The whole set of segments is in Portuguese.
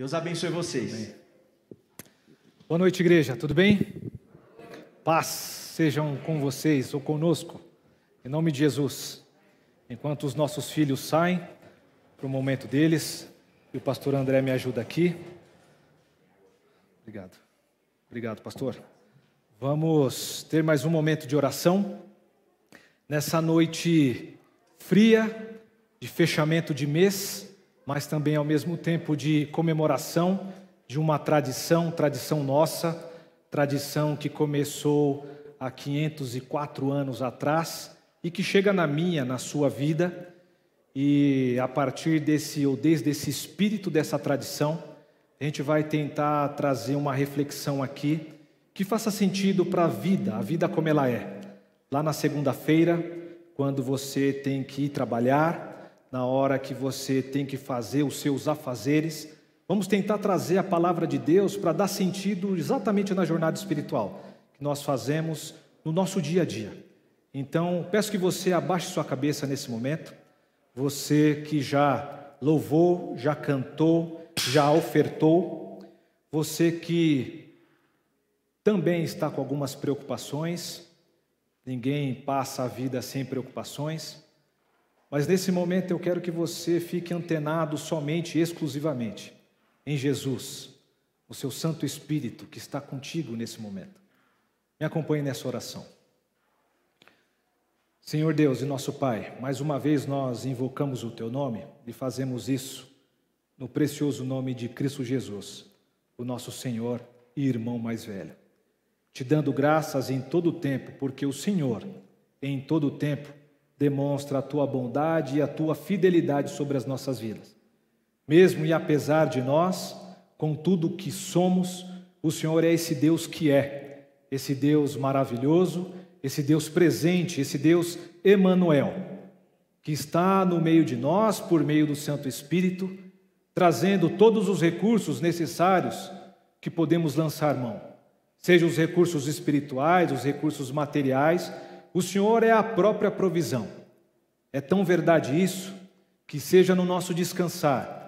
Deus abençoe vocês. Boa noite, igreja. Tudo bem? Paz sejam com vocês ou conosco. Em nome de Jesus. Enquanto os nossos filhos saem para o momento deles, e o pastor André me ajuda aqui. Obrigado. Obrigado, pastor. Vamos ter mais um momento de oração. Nessa noite fria, de fechamento de mês, mas também ao mesmo tempo de comemoração de uma tradição, tradição nossa, tradição que começou há 504 anos atrás e que chega na minha, na sua vida, e a partir desse ou desde esse espírito dessa tradição, a gente vai tentar trazer uma reflexão aqui que faça sentido para a vida, a vida como ela é. Lá na segunda-feira, quando você tem que ir trabalhar, na hora que você tem que fazer os seus afazeres. Vamos tentar trazer a palavra de Deus para dar sentido exatamente na jornada espiritual que nós fazemos no nosso dia a dia. Então, peço que você abaixe sua cabeça nesse momento. Você que já louvou, já cantou, já ofertou, você que também está com algumas preocupações, ninguém passa a vida sem preocupações. Mas nesse momento eu quero que você fique antenado somente e exclusivamente em Jesus, o seu Santo Espírito que está contigo nesse momento. Me acompanhe nessa oração. Senhor Deus e nosso Pai, mais uma vez nós invocamos o Teu nome e fazemos isso no precioso nome de Cristo Jesus, o nosso Senhor e irmão mais velho. Te dando graças em todo o tempo, porque o Senhor, em todo o tempo, demonstra a tua bondade e a tua fidelidade sobre as nossas vidas. Mesmo e apesar de nós, com tudo o que somos, o Senhor é esse Deus que é, esse Deus maravilhoso, esse Deus presente, esse Deus Emanuel, que está no meio de nós por meio do Santo Espírito, trazendo todos os recursos necessários que podemos lançar mão. Sejam os recursos espirituais, os recursos materiais, o Senhor é a própria provisão. É tão verdade isso que seja no nosso descansar.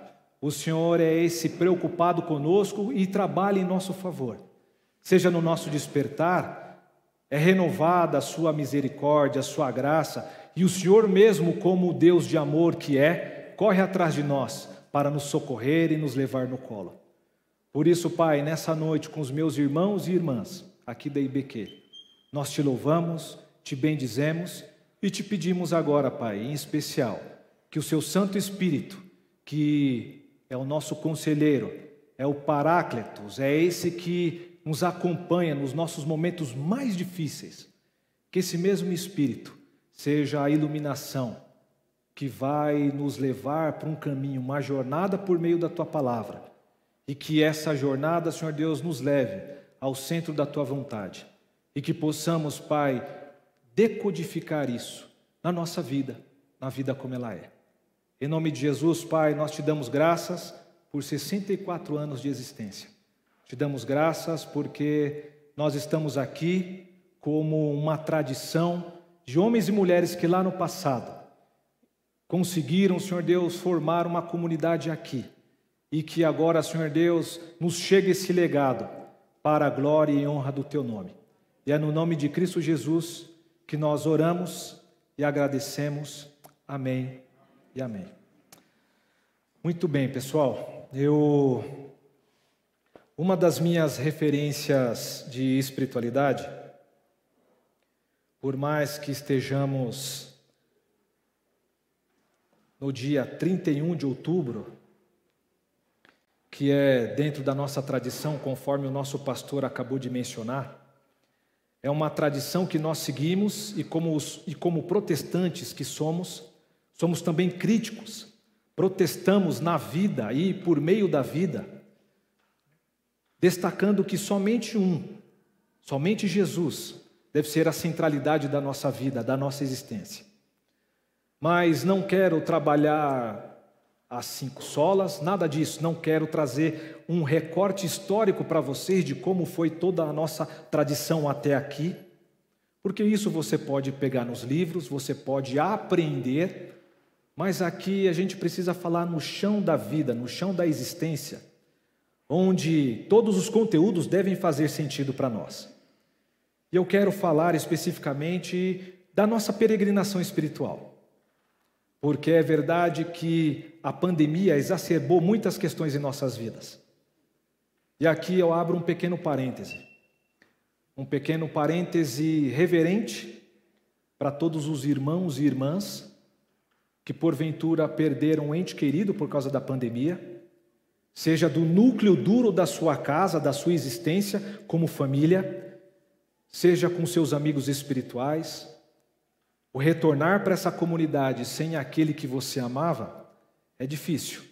O Senhor é esse preocupado conosco e trabalha em nosso favor. Seja no nosso despertar, é renovada a sua misericórdia, a sua graça, e o Senhor mesmo, como o Deus de amor que é, corre atrás de nós para nos socorrer e nos levar no colo. Por isso, Pai, nessa noite com os meus irmãos e irmãs aqui da IBQ, nós te louvamos, te bendizemos e te pedimos agora, Pai, em especial, que o Seu Santo Espírito, que é o nosso conselheiro, é o Paráclitos, é esse que nos acompanha nos nossos momentos mais difíceis, que esse mesmo Espírito seja a iluminação que vai nos levar para um caminho, uma jornada por meio da Tua palavra. E que essa jornada, Senhor Deus, nos leve ao centro da Tua vontade. E que possamos, Pai, decodificar isso na nossa vida, na vida como ela é. Em nome de Jesus, Pai, nós te damos graças por 64 anos de existência. Te damos graças porque nós estamos aqui como uma tradição de homens e mulheres que lá no passado conseguiram, Senhor Deus, formar uma comunidade aqui e que agora, Senhor Deus, nos chega esse legado para a glória e honra do Teu nome. E é no nome de Cristo Jesus que nós oramos e agradecemos. Amém e amém. Muito bem, pessoal. Eu uma das minhas referências de espiritualidade, por mais que estejamos no dia 31 de outubro, que é dentro da nossa tradição, conforme o nosso pastor acabou de mencionar, é uma tradição que nós seguimos e como, os, e como protestantes que somos, somos também críticos. Protestamos na vida e por meio da vida, destacando que somente um, somente Jesus, deve ser a centralidade da nossa vida, da nossa existência. Mas não quero trabalhar as cinco solas, nada disso. Não quero trazer um recorte histórico para vocês de como foi toda a nossa tradição até aqui, porque isso você pode pegar nos livros, você pode aprender, mas aqui a gente precisa falar no chão da vida, no chão da existência, onde todos os conteúdos devem fazer sentido para nós. E eu quero falar especificamente da nossa peregrinação espiritual porque é verdade que a pandemia exacerbou muitas questões em nossas vidas. E aqui eu abro um pequeno parêntese, um pequeno parêntese reverente para todos os irmãos e irmãs que porventura perderam um ente querido por causa da pandemia, seja do núcleo duro da sua casa, da sua existência como família, seja com seus amigos espirituais, o retornar para essa comunidade sem aquele que você amava é difícil.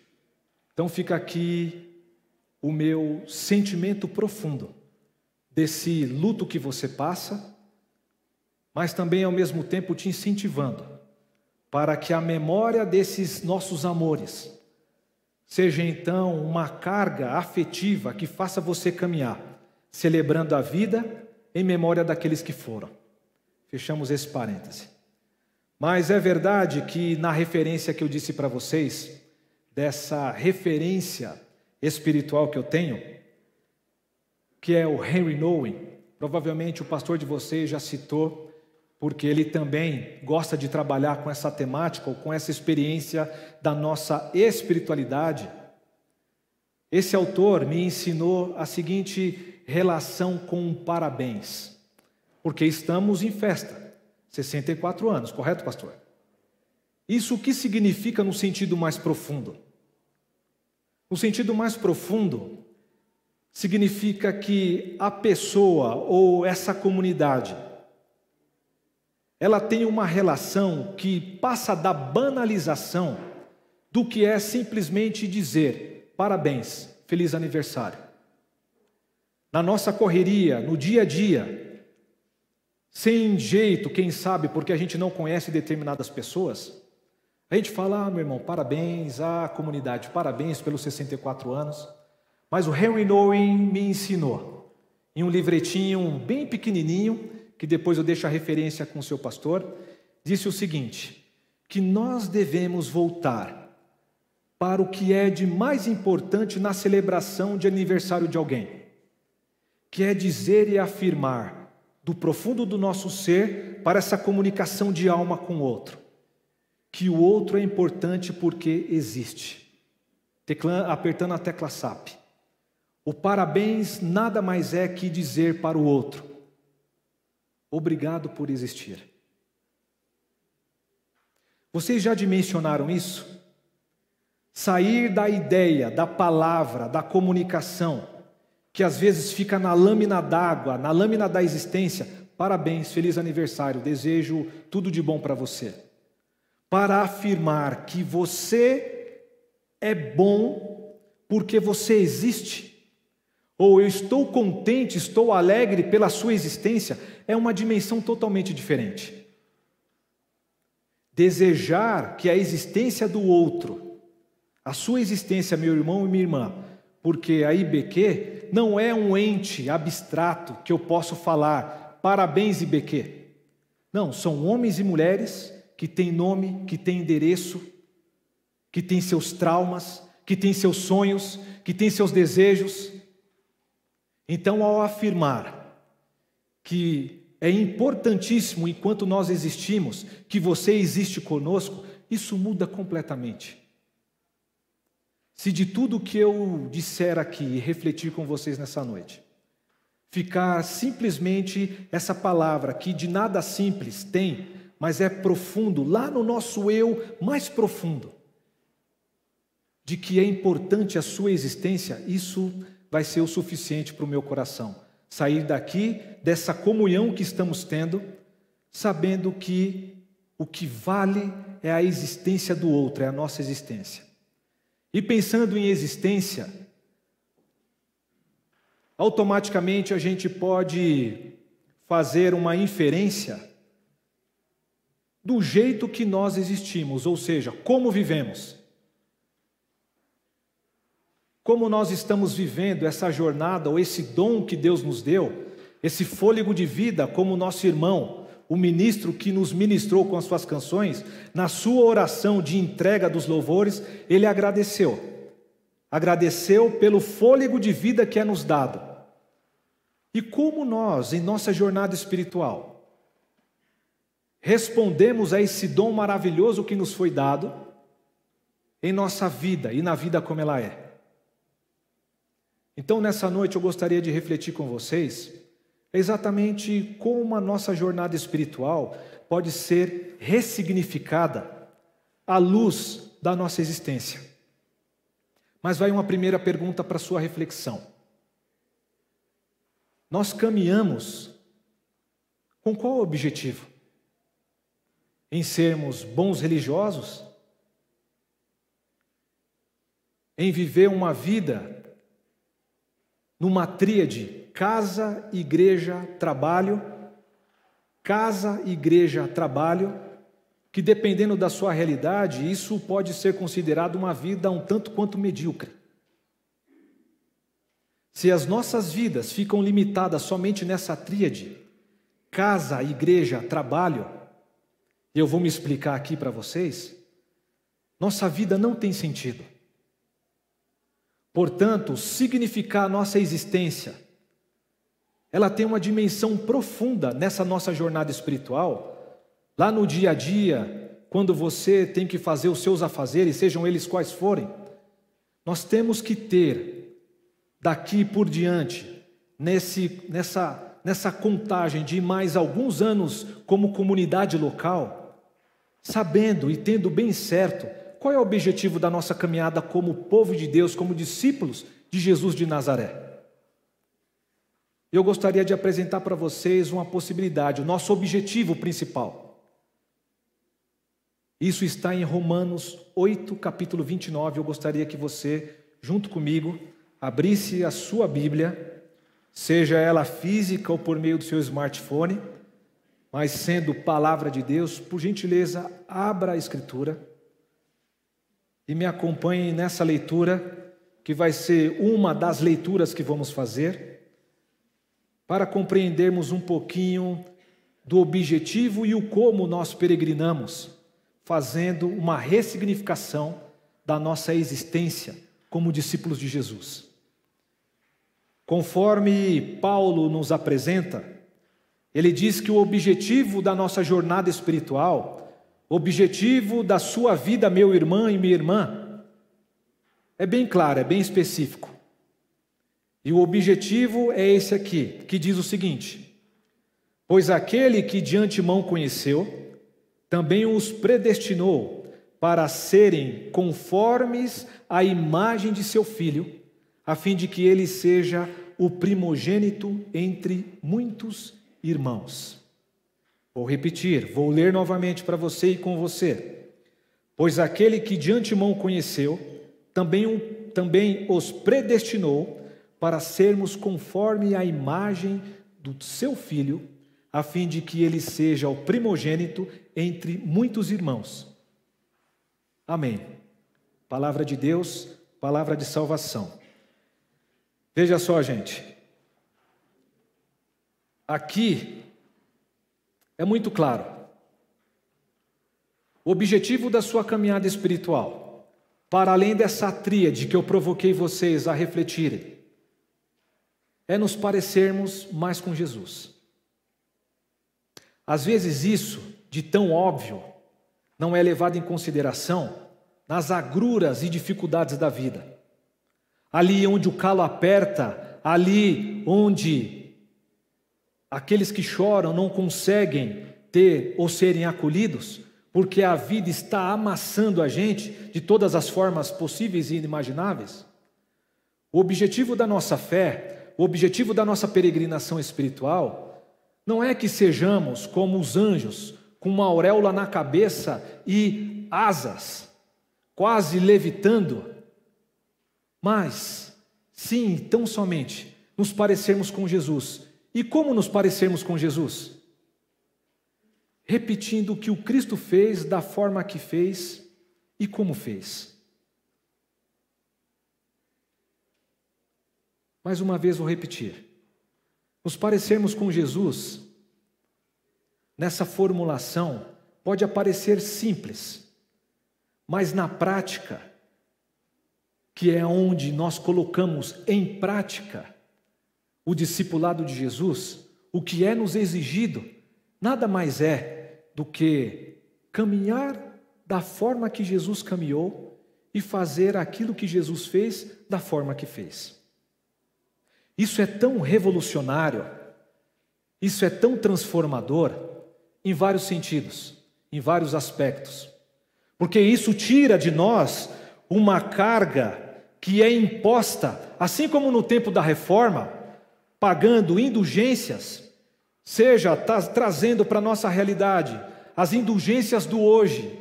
Então fica aqui o meu sentimento profundo desse luto que você passa, mas também ao mesmo tempo te incentivando para que a memória desses nossos amores seja então uma carga afetiva que faça você caminhar, celebrando a vida em memória daqueles que foram. Fechamos esse parêntese. Mas é verdade que na referência que eu disse para vocês, dessa referência espiritual que eu tenho, que é o Henry Nowen, provavelmente o pastor de vocês já citou, porque ele também gosta de trabalhar com essa temática ou com essa experiência da nossa espiritualidade. Esse autor me ensinou a seguinte relação com parabéns, porque estamos em festa. 64 anos, correto, pastor? Isso o que significa no sentido mais profundo? No sentido mais profundo, significa que a pessoa ou essa comunidade ela tem uma relação que passa da banalização do que é simplesmente dizer parabéns, feliz aniversário. Na nossa correria, no dia a dia, sem jeito, quem sabe, porque a gente não conhece determinadas pessoas, a gente fala, ah, meu irmão, parabéns à ah, comunidade, parabéns pelos 64 anos, mas o Henry Nowen me ensinou, em um livretinho bem pequenininho, que depois eu deixo a referência com o seu pastor, disse o seguinte: que nós devemos voltar para o que é de mais importante na celebração de aniversário de alguém, que é dizer e afirmar do profundo do nosso ser para essa comunicação de alma com o outro. Que o outro é importante porque existe. Tecla, apertando a tecla SAP. O parabéns nada mais é que dizer para o outro: Obrigado por existir. Vocês já dimensionaram isso? Sair da ideia, da palavra, da comunicação que às vezes fica na lâmina d'água, na lâmina da existência, parabéns, feliz aniversário, desejo tudo de bom para você. Para afirmar que você é bom porque você existe. Ou eu estou contente, estou alegre pela sua existência, é uma dimensão totalmente diferente. Desejar que a existência do outro, a sua existência, meu irmão e minha irmã, porque a IBQ não é um ente abstrato que eu posso falar parabéns IBQ. Não, são homens e mulheres que têm nome, que têm endereço, que têm seus traumas, que têm seus sonhos, que têm seus desejos. Então, ao afirmar que é importantíssimo enquanto nós existimos que você existe conosco, isso muda completamente se de tudo que eu disser aqui e refletir com vocês nessa noite, ficar simplesmente essa palavra que de nada simples tem, mas é profundo, lá no nosso eu mais profundo, de que é importante a sua existência, isso vai ser o suficiente para o meu coração. Sair daqui, dessa comunhão que estamos tendo, sabendo que o que vale é a existência do outro, é a nossa existência e pensando em existência, automaticamente a gente pode fazer uma inferência do jeito que nós existimos, ou seja, como vivemos. Como nós estamos vivendo essa jornada ou esse dom que Deus nos deu, esse fôlego de vida, como nosso irmão, o ministro que nos ministrou com as suas canções, na sua oração de entrega dos louvores, ele agradeceu. Agradeceu pelo fôlego de vida que é nos dado. E como nós, em nossa jornada espiritual, respondemos a esse dom maravilhoso que nos foi dado em nossa vida e na vida como ela é. Então, nessa noite, eu gostaria de refletir com vocês é exatamente como a nossa jornada espiritual pode ser ressignificada à luz da nossa existência. Mas vai uma primeira pergunta para sua reflexão. Nós caminhamos com qual objetivo? Em sermos bons religiosos? Em viver uma vida numa tríade Casa, igreja, trabalho. Casa, igreja, trabalho. Que dependendo da sua realidade, isso pode ser considerado uma vida um tanto quanto medíocre. Se as nossas vidas ficam limitadas somente nessa tríade, casa, igreja, trabalho, eu vou me explicar aqui para vocês, nossa vida não tem sentido. Portanto, significar nossa existência ela tem uma dimensão profunda nessa nossa jornada espiritual, lá no dia a dia, quando você tem que fazer os seus afazeres, sejam eles quais forem, nós temos que ter daqui por diante, nesse, nessa, nessa contagem de mais alguns anos como comunidade local, sabendo e tendo bem certo qual é o objetivo da nossa caminhada como povo de Deus, como discípulos de Jesus de Nazaré eu gostaria de apresentar para vocês uma possibilidade, o nosso objetivo principal. Isso está em Romanos 8, capítulo 29. Eu gostaria que você, junto comigo, abrisse a sua Bíblia, seja ela física ou por meio do seu smartphone, mas sendo palavra de Deus, por gentileza, abra a Escritura e me acompanhe nessa leitura, que vai ser uma das leituras que vamos fazer para compreendermos um pouquinho do objetivo e o como nós peregrinamos, fazendo uma ressignificação da nossa existência como discípulos de Jesus. Conforme Paulo nos apresenta, ele diz que o objetivo da nossa jornada espiritual, objetivo da sua vida, meu irmão e minha irmã, é bem claro, é bem específico. E o objetivo é esse aqui, que diz o seguinte: Pois aquele que de antemão conheceu, também os predestinou para serem conformes à imagem de seu filho, a fim de que ele seja o primogênito entre muitos irmãos. Vou repetir, vou ler novamente para você e com você. Pois aquele que de antemão conheceu, também, também os predestinou para sermos conforme a imagem do seu filho, a fim de que ele seja o primogênito entre muitos irmãos. Amém. Palavra de Deus, palavra de salvação. Veja só, gente. Aqui é muito claro. O objetivo da sua caminhada espiritual, para além dessa tríade que eu provoquei vocês a refletirem, é nos parecermos mais com Jesus. Às vezes, isso, de tão óbvio, não é levado em consideração nas agruras e dificuldades da vida. Ali onde o calo aperta, ali onde aqueles que choram não conseguem ter ou serem acolhidos, porque a vida está amassando a gente de todas as formas possíveis e inimagináveis. O objetivo da nossa fé o objetivo da nossa peregrinação espiritual não é que sejamos como os anjos, com uma auréola na cabeça e asas, quase levitando, mas sim, tão somente nos parecermos com Jesus. E como nos parecermos com Jesus? Repetindo o que o Cristo fez, da forma que fez e como fez. Mais uma vez vou repetir. Nos parecermos com Jesus, nessa formulação, pode aparecer simples, mas na prática, que é onde nós colocamos em prática o discipulado de Jesus, o que é nos exigido, nada mais é do que caminhar da forma que Jesus caminhou e fazer aquilo que Jesus fez da forma que fez. Isso é tão revolucionário, isso é tão transformador em vários sentidos, em vários aspectos. Porque isso tira de nós uma carga que é imposta, assim como no tempo da reforma, pagando indulgências, seja tá, trazendo para a nossa realidade as indulgências do hoje,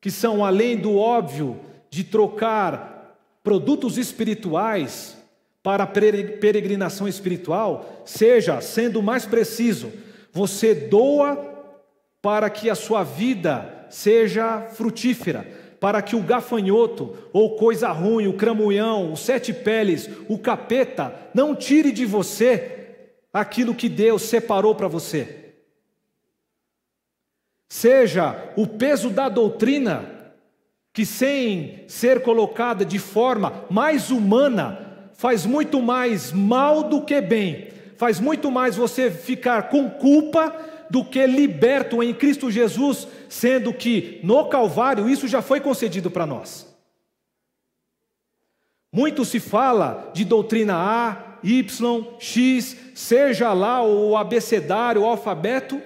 que são além do óbvio de trocar produtos espirituais para a peregrinação espiritual seja, sendo mais preciso, você doa para que a sua vida seja frutífera, para que o gafanhoto, ou coisa ruim, o cramunhão, os sete peles, o capeta, não tire de você aquilo que Deus separou para você. Seja o peso da doutrina, que sem ser colocada de forma mais humana, faz muito mais mal do que bem, faz muito mais você ficar com culpa do que liberto em Cristo Jesus, sendo que no Calvário isso já foi concedido para nós. Muito se fala de doutrina A, Y, X, seja lá o abecedário, o alfabeto,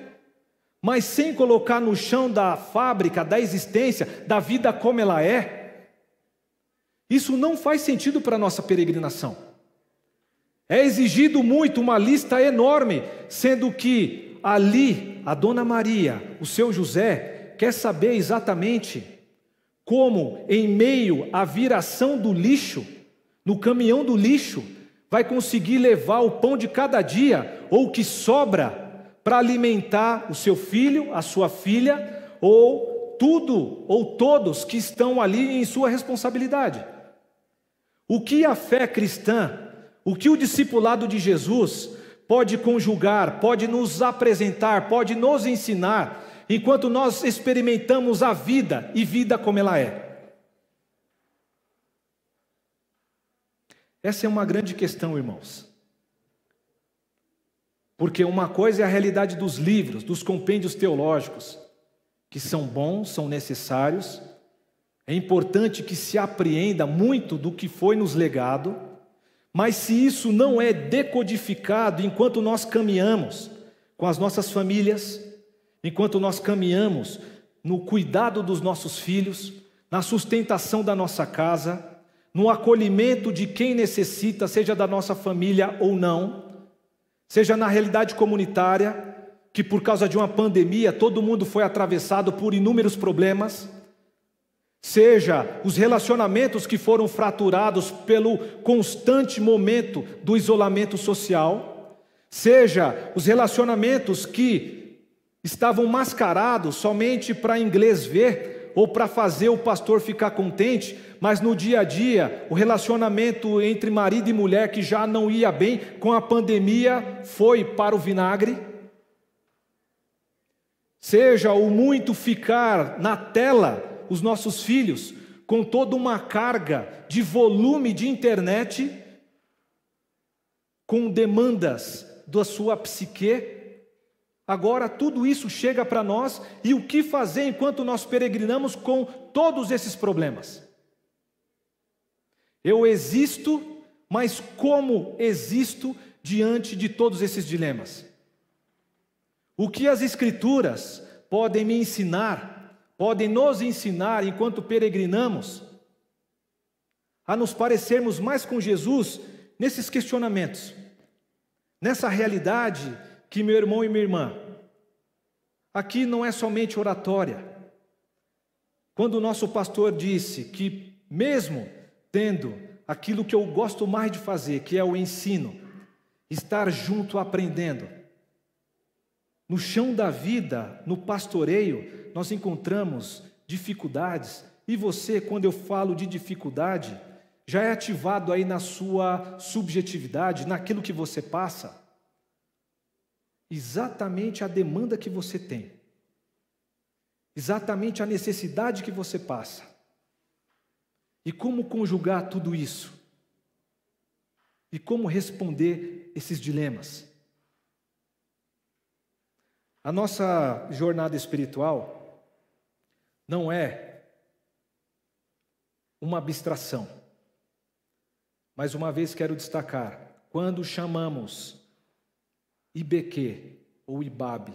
mas sem colocar no chão da fábrica, da existência, da vida como ela é, isso não faz sentido para a nossa peregrinação. É exigido muito, uma lista enorme, sendo que ali a dona Maria, o seu José, quer saber exatamente como, em meio à viração do lixo, no caminhão do lixo, vai conseguir levar o pão de cada dia, ou o que sobra, para alimentar o seu filho, a sua filha, ou tudo ou todos que estão ali em sua responsabilidade. O que a fé cristã, o que o discipulado de Jesus pode conjugar, pode nos apresentar, pode nos ensinar, enquanto nós experimentamos a vida e vida como ela é? Essa é uma grande questão, irmãos. Porque uma coisa é a realidade dos livros, dos compêndios teológicos, que são bons, são necessários, é importante que se apreenda muito do que foi nos legado, mas se isso não é decodificado enquanto nós caminhamos com as nossas famílias, enquanto nós caminhamos no cuidado dos nossos filhos, na sustentação da nossa casa, no acolhimento de quem necessita, seja da nossa família ou não, seja na realidade comunitária, que por causa de uma pandemia todo mundo foi atravessado por inúmeros problemas, seja os relacionamentos que foram fraturados pelo constante momento do isolamento social, seja os relacionamentos que estavam mascarados somente para inglês ver ou para fazer o pastor ficar contente, mas no dia a dia o relacionamento entre marido e mulher que já não ia bem com a pandemia foi para o vinagre. Seja o muito ficar na tela os nossos filhos com toda uma carga de volume de internet, com demandas da sua psique. Agora tudo isso chega para nós e o que fazer enquanto nós peregrinamos com todos esses problemas? Eu existo, mas como existo diante de todos esses dilemas? O que as Escrituras podem me ensinar podem nos ensinar enquanto peregrinamos a nos parecermos mais com Jesus nesses questionamentos, nessa realidade que meu irmão e minha irmã, aqui não é somente oratória. Quando o nosso pastor disse que, mesmo tendo aquilo que eu gosto mais de fazer, que é o ensino, estar junto aprendendo, no chão da vida, no pastoreio, nós encontramos dificuldades. E você, quando eu falo de dificuldade, já é ativado aí na sua subjetividade, naquilo que você passa. Exatamente a demanda que você tem. Exatamente a necessidade que você passa. E como conjugar tudo isso? E como responder esses dilemas? A nossa jornada espiritual não é uma abstração. Mais uma vez quero destacar, quando chamamos IBQ ou IBAB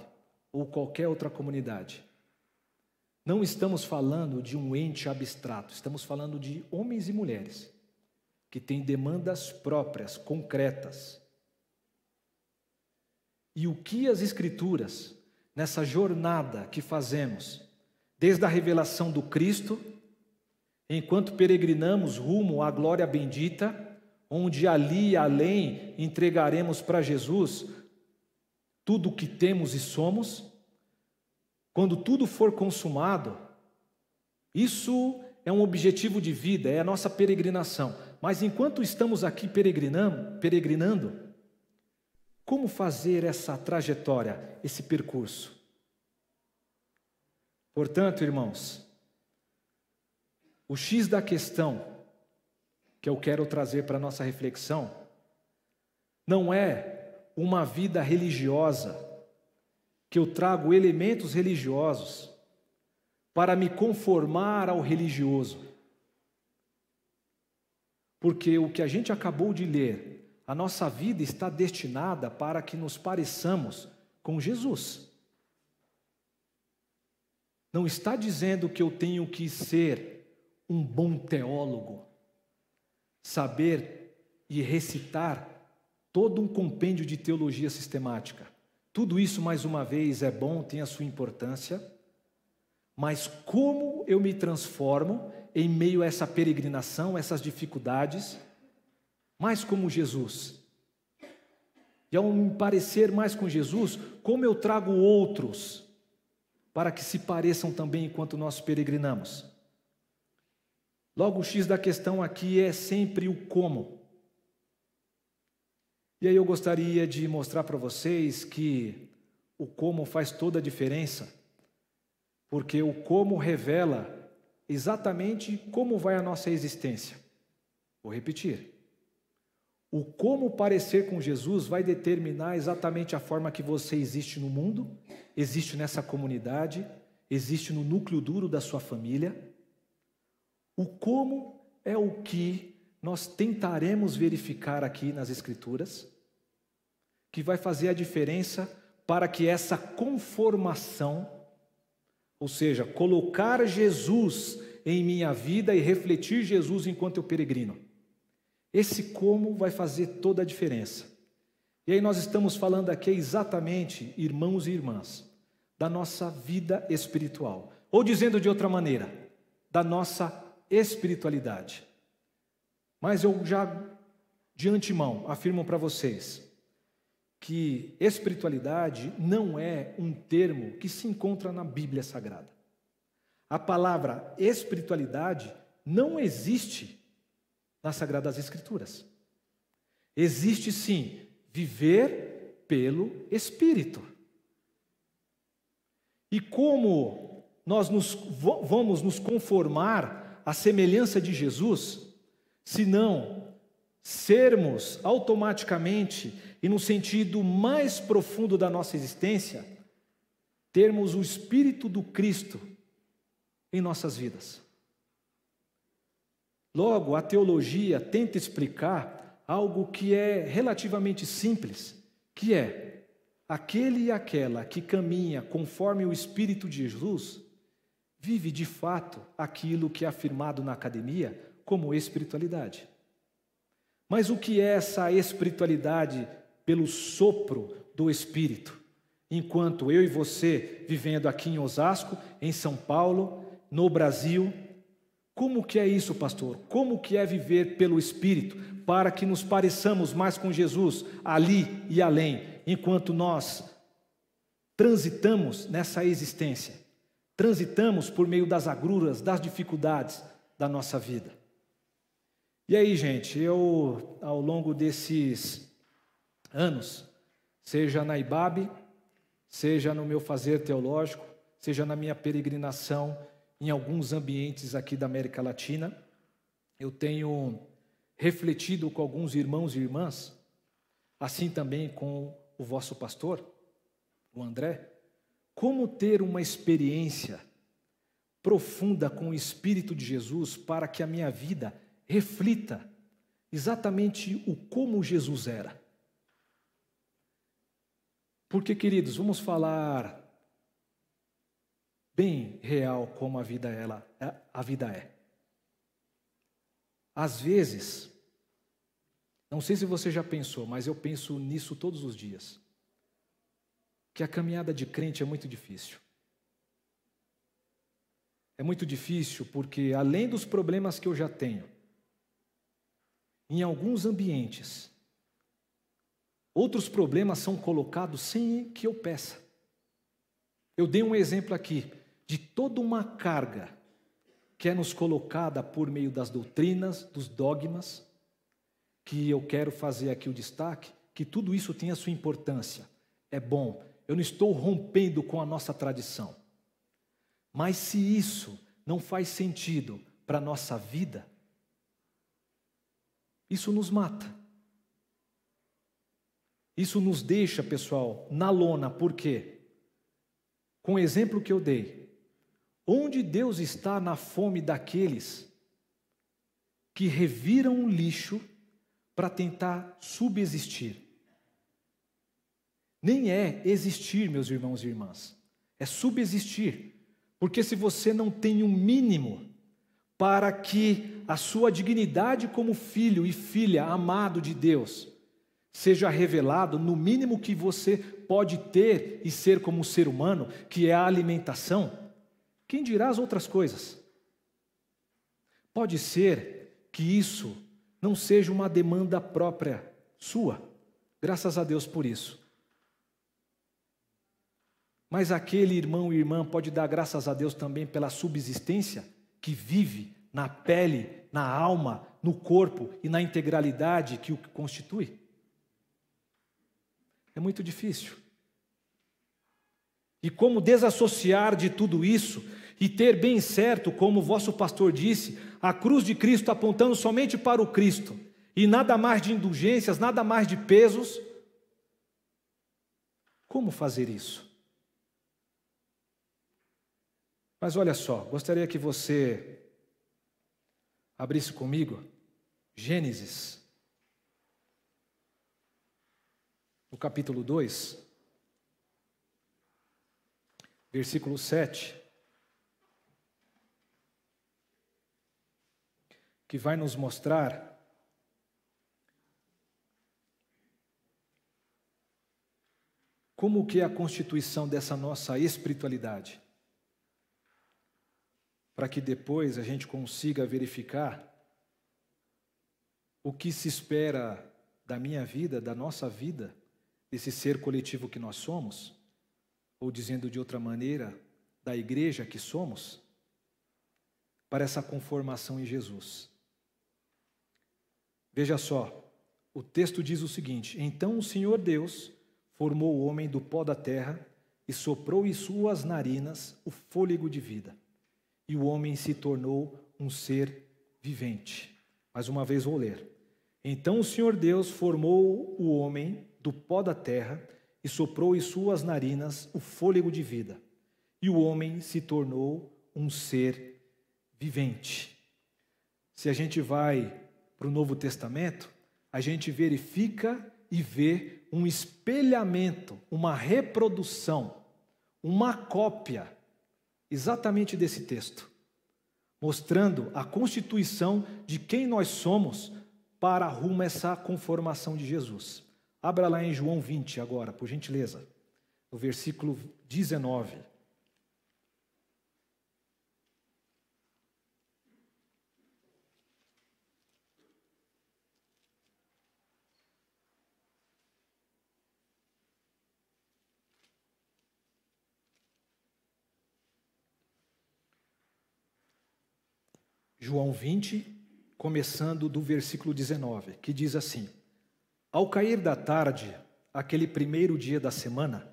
ou qualquer outra comunidade, não estamos falando de um ente abstrato, estamos falando de homens e mulheres que têm demandas próprias, concretas, e o que as Escrituras, nessa jornada que fazemos, desde a revelação do Cristo, enquanto peregrinamos rumo à glória bendita, onde ali e além entregaremos para Jesus tudo o que temos e somos, quando tudo for consumado, isso é um objetivo de vida, é a nossa peregrinação. Mas enquanto estamos aqui peregrinando, peregrinando como fazer essa trajetória, esse percurso? Portanto, irmãos, o X da questão que eu quero trazer para a nossa reflexão não é uma vida religiosa, que eu trago elementos religiosos para me conformar ao religioso. Porque o que a gente acabou de ler a nossa vida está destinada para que nos pareçamos com Jesus. Não está dizendo que eu tenho que ser um bom teólogo, saber e recitar todo um compêndio de teologia sistemática. Tudo isso, mais uma vez, é bom, tem a sua importância, mas como eu me transformo em meio a essa peregrinação, essas dificuldades mais como Jesus. E ao me parecer mais com Jesus, como eu trago outros para que se pareçam também enquanto nós peregrinamos. Logo, o X da questão aqui é sempre o como. E aí eu gostaria de mostrar para vocês que o como faz toda a diferença, porque o como revela exatamente como vai a nossa existência. Vou repetir. O como parecer com Jesus vai determinar exatamente a forma que você existe no mundo, existe nessa comunidade, existe no núcleo duro da sua família. O como é o que nós tentaremos verificar aqui nas Escrituras, que vai fazer a diferença para que essa conformação, ou seja, colocar Jesus em minha vida e refletir Jesus enquanto eu peregrino, esse como vai fazer toda a diferença. E aí nós estamos falando aqui exatamente, irmãos e irmãs, da nossa vida espiritual. Ou dizendo de outra maneira, da nossa espiritualidade. Mas eu já, de antemão, afirmo para vocês que espiritualidade não é um termo que se encontra na Bíblia Sagrada. A palavra espiritualidade não existe nas Sagradas Escrituras. Existe sim viver pelo Espírito. E como nós nos, vamos nos conformar à semelhança de Jesus, se não sermos automaticamente e no sentido mais profundo da nossa existência, termos o Espírito do Cristo em nossas vidas. Logo, a teologia tenta explicar algo que é relativamente simples, que é aquele e aquela que caminha conforme o Espírito de Jesus vive de fato aquilo que é afirmado na academia como espiritualidade. Mas o que é essa espiritualidade pelo sopro do Espírito? Enquanto eu e você vivendo aqui em Osasco, em São Paulo, no Brasil, como que é isso, pastor? Como que é viver pelo Espírito para que nos pareçamos mais com Jesus ali e além, enquanto nós transitamos nessa existência, transitamos por meio das agruras, das dificuldades da nossa vida. E aí, gente, eu ao longo desses anos, seja na IBAB, seja no meu fazer teológico, seja na minha peregrinação em alguns ambientes aqui da América Latina. Eu tenho refletido com alguns irmãos e irmãs, assim também com o vosso pastor, o André, como ter uma experiência profunda com o Espírito de Jesus para que a minha vida reflita exatamente o como Jesus era. Porque, queridos, vamos falar bem real como a vida ela a vida é. Às vezes, não sei se você já pensou, mas eu penso nisso todos os dias. Que a caminhada de crente é muito difícil. É muito difícil porque além dos problemas que eu já tenho, em alguns ambientes, outros problemas são colocados sem que eu peça. Eu dei um exemplo aqui de toda uma carga que é nos colocada por meio das doutrinas, dos dogmas, que eu quero fazer aqui o destaque, que tudo isso tem a sua importância. É bom, eu não estou rompendo com a nossa tradição. Mas se isso não faz sentido para a nossa vida, isso nos mata. Isso nos deixa, pessoal, na lona, por quê? Com o exemplo que eu dei, Onde Deus está na fome daqueles que reviram o lixo para tentar subsistir? Nem é existir, meus irmãos e irmãs, é subsistir. Porque se você não tem um mínimo para que a sua dignidade como filho e filha amado de Deus seja revelado no mínimo que você pode ter e ser como ser humano, que é a alimentação, quem dirá as outras coisas? Pode ser que isso não seja uma demanda própria sua, graças a Deus por isso. Mas aquele irmão e irmã pode dar graças a Deus também pela subsistência que vive na pele, na alma, no corpo e na integralidade que o constitui. É muito difícil. E como desassociar de tudo isso e ter bem certo, como o vosso pastor disse, a cruz de Cristo apontando somente para o Cristo, e nada mais de indulgências, nada mais de pesos. Como fazer isso? Mas olha só, gostaria que você abrisse comigo Gênesis, no capítulo 2, versículo 7. que vai nos mostrar como que é a constituição dessa nossa espiritualidade. Para que depois a gente consiga verificar o que se espera da minha vida, da nossa vida, desse ser coletivo que nós somos, ou dizendo de outra maneira, da igreja que somos, para essa conformação em Jesus. Veja só, o texto diz o seguinte: Então o Senhor Deus formou o homem do pó da terra e soprou em suas narinas o fôlego de vida. E o homem se tornou um ser vivente. Mais uma vez vou ler. Então o Senhor Deus formou o homem do pó da terra e soprou em suas narinas o fôlego de vida. E o homem se tornou um ser vivente. Se a gente vai para o Novo Testamento, a gente verifica e vê um espelhamento, uma reprodução, uma cópia exatamente desse texto, mostrando a constituição de quem nós somos para rumo a essa conformação de Jesus. Abra lá em João 20 agora, por gentileza, no versículo 19. João 20, começando do versículo 19, que diz assim: Ao cair da tarde, aquele primeiro dia da semana,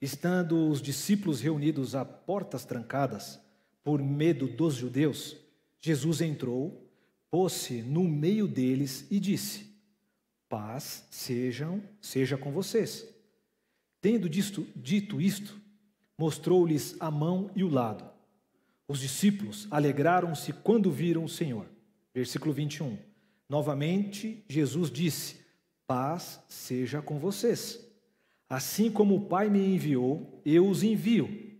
estando os discípulos reunidos a portas trancadas, por medo dos judeus, Jesus entrou, pôs-se no meio deles e disse: Paz sejam, seja com vocês. Tendo disto, dito isto, mostrou-lhes a mão e o lado. Os discípulos alegraram-se quando viram o Senhor. Versículo 21. Novamente, Jesus disse: Paz seja com vocês. Assim como o Pai me enviou, eu os envio.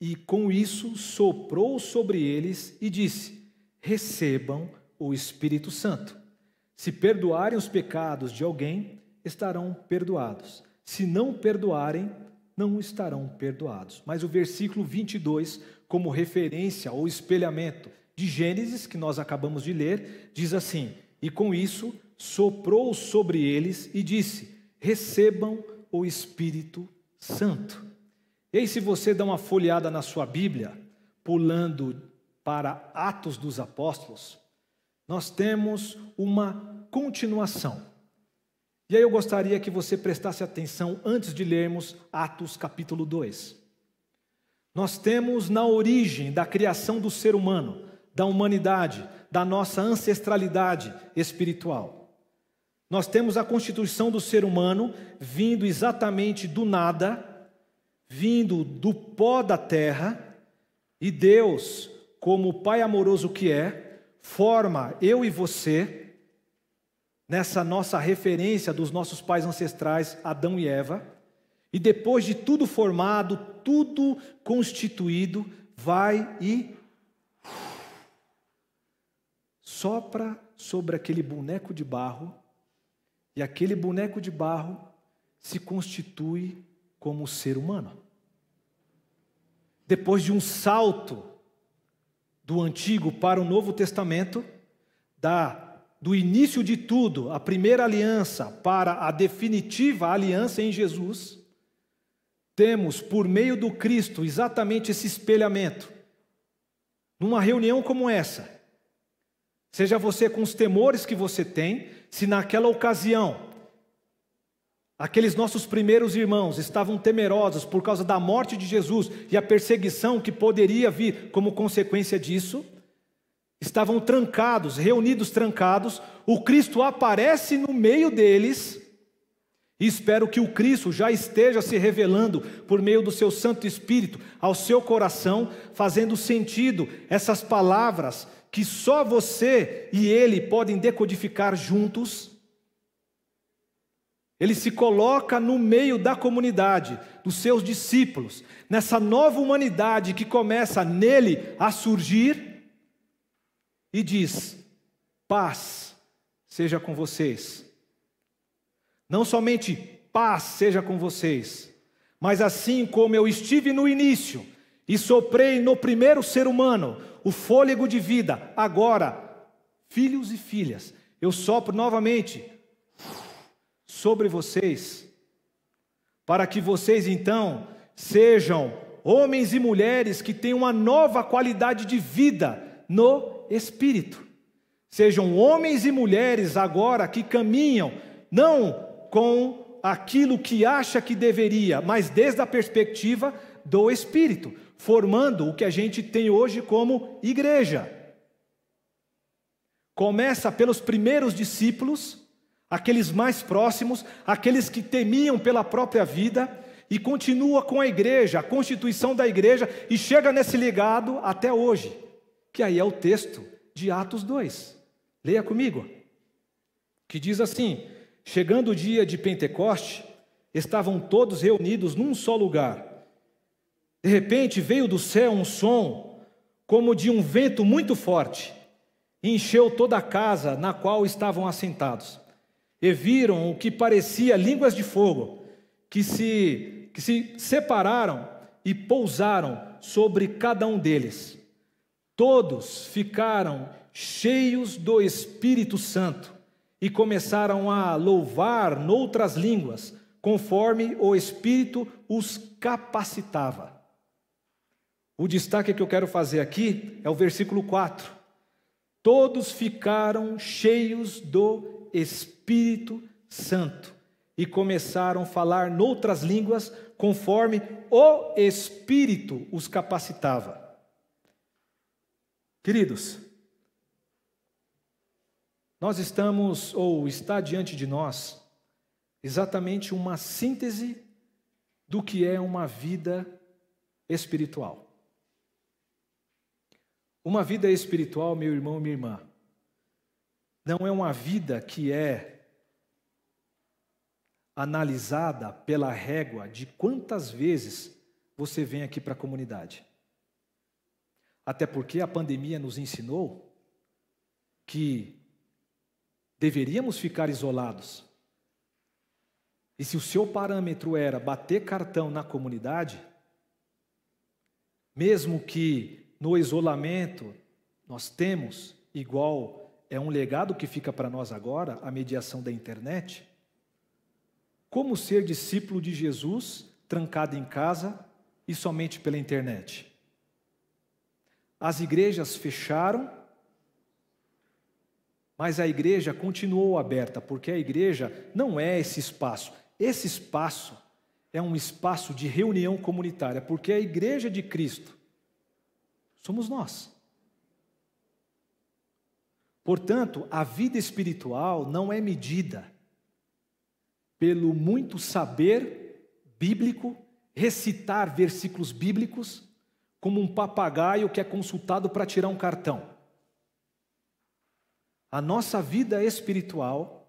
E com isso soprou sobre eles e disse: Recebam o Espírito Santo. Se perdoarem os pecados de alguém, estarão perdoados. Se não perdoarem, não estarão perdoados. Mas o versículo 22 como referência ou espelhamento de Gênesis, que nós acabamos de ler, diz assim: E com isso soprou sobre eles e disse: Recebam o Espírito Santo. E aí, se você dá uma folheada na sua Bíblia, pulando para Atos dos Apóstolos, nós temos uma continuação. E aí eu gostaria que você prestasse atenção antes de lermos Atos capítulo 2. Nós temos na origem da criação do ser humano, da humanidade, da nossa ancestralidade espiritual. Nós temos a constituição do ser humano vindo exatamente do nada, vindo do pó da terra, e Deus, como o Pai amoroso que é, forma eu e você nessa nossa referência dos nossos pais ancestrais, Adão e Eva e depois de tudo formado, tudo constituído, vai e sopra sobre aquele boneco de barro, e aquele boneco de barro se constitui como ser humano. Depois de um salto do Antigo para o Novo Testamento, da, do início de tudo, a primeira aliança para a definitiva aliança em Jesus, temos por meio do Cristo exatamente esse espelhamento. Numa reunião como essa, seja você com os temores que você tem, se naquela ocasião aqueles nossos primeiros irmãos estavam temerosos por causa da morte de Jesus e a perseguição que poderia vir como consequência disso, estavam trancados, reunidos trancados, o Cristo aparece no meio deles e espero que o Cristo já esteja se revelando por meio do seu Santo Espírito ao seu coração, fazendo sentido essas palavras que só você e ele podem decodificar juntos. Ele se coloca no meio da comunidade, dos seus discípulos, nessa nova humanidade que começa nele a surgir e diz: paz seja com vocês não somente paz seja com vocês, mas assim como eu estive no início e soprei no primeiro ser humano o fôlego de vida, agora, filhos e filhas, eu sopro novamente sobre vocês, para que vocês então sejam homens e mulheres que tenham uma nova qualidade de vida no espírito. Sejam homens e mulheres agora que caminham não com aquilo que acha que deveria, mas desde a perspectiva do Espírito, formando o que a gente tem hoje como igreja. Começa pelos primeiros discípulos, aqueles mais próximos, aqueles que temiam pela própria vida, e continua com a igreja, a constituição da igreja, e chega nesse legado até hoje, que aí é o texto de Atos 2. Leia comigo. Que diz assim: Chegando o dia de Pentecoste, estavam todos reunidos num só lugar. De repente veio do céu um som, como de um vento muito forte, e encheu toda a casa na qual estavam assentados. E viram o que parecia línguas de fogo, que se, que se separaram e pousaram sobre cada um deles. Todos ficaram cheios do Espírito Santo e começaram a louvar noutras línguas, conforme o Espírito os capacitava. O destaque que eu quero fazer aqui é o versículo 4. Todos ficaram cheios do Espírito Santo e começaram a falar noutras línguas, conforme o Espírito os capacitava. Queridos, nós estamos, ou está diante de nós, exatamente uma síntese do que é uma vida espiritual. Uma vida espiritual, meu irmão, minha irmã, não é uma vida que é analisada pela régua de quantas vezes você vem aqui para a comunidade. Até porque a pandemia nos ensinou que deveríamos ficar isolados. E se o seu parâmetro era bater cartão na comunidade, mesmo que no isolamento nós temos, igual é um legado que fica para nós agora, a mediação da internet, como ser discípulo de Jesus trancado em casa e somente pela internet? As igrejas fecharam mas a igreja continuou aberta, porque a igreja não é esse espaço. Esse espaço é um espaço de reunião comunitária, porque a igreja de Cristo somos nós. Portanto, a vida espiritual não é medida pelo muito saber bíblico, recitar versículos bíblicos como um papagaio que é consultado para tirar um cartão a nossa vida espiritual,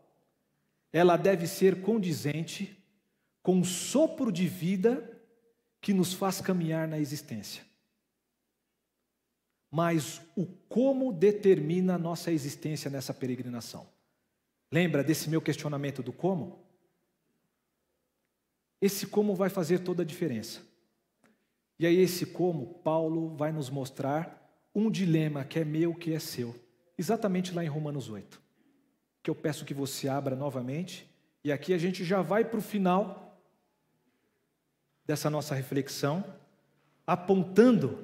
ela deve ser condizente com o sopro de vida que nos faz caminhar na existência. Mas o como determina a nossa existência nessa peregrinação. Lembra desse meu questionamento do como? Esse como vai fazer toda a diferença. E aí, esse como, Paulo vai nos mostrar um dilema que é meu, que é seu exatamente lá em Romanos 8, que eu peço que você abra novamente, e aqui a gente já vai para o final dessa nossa reflexão, apontando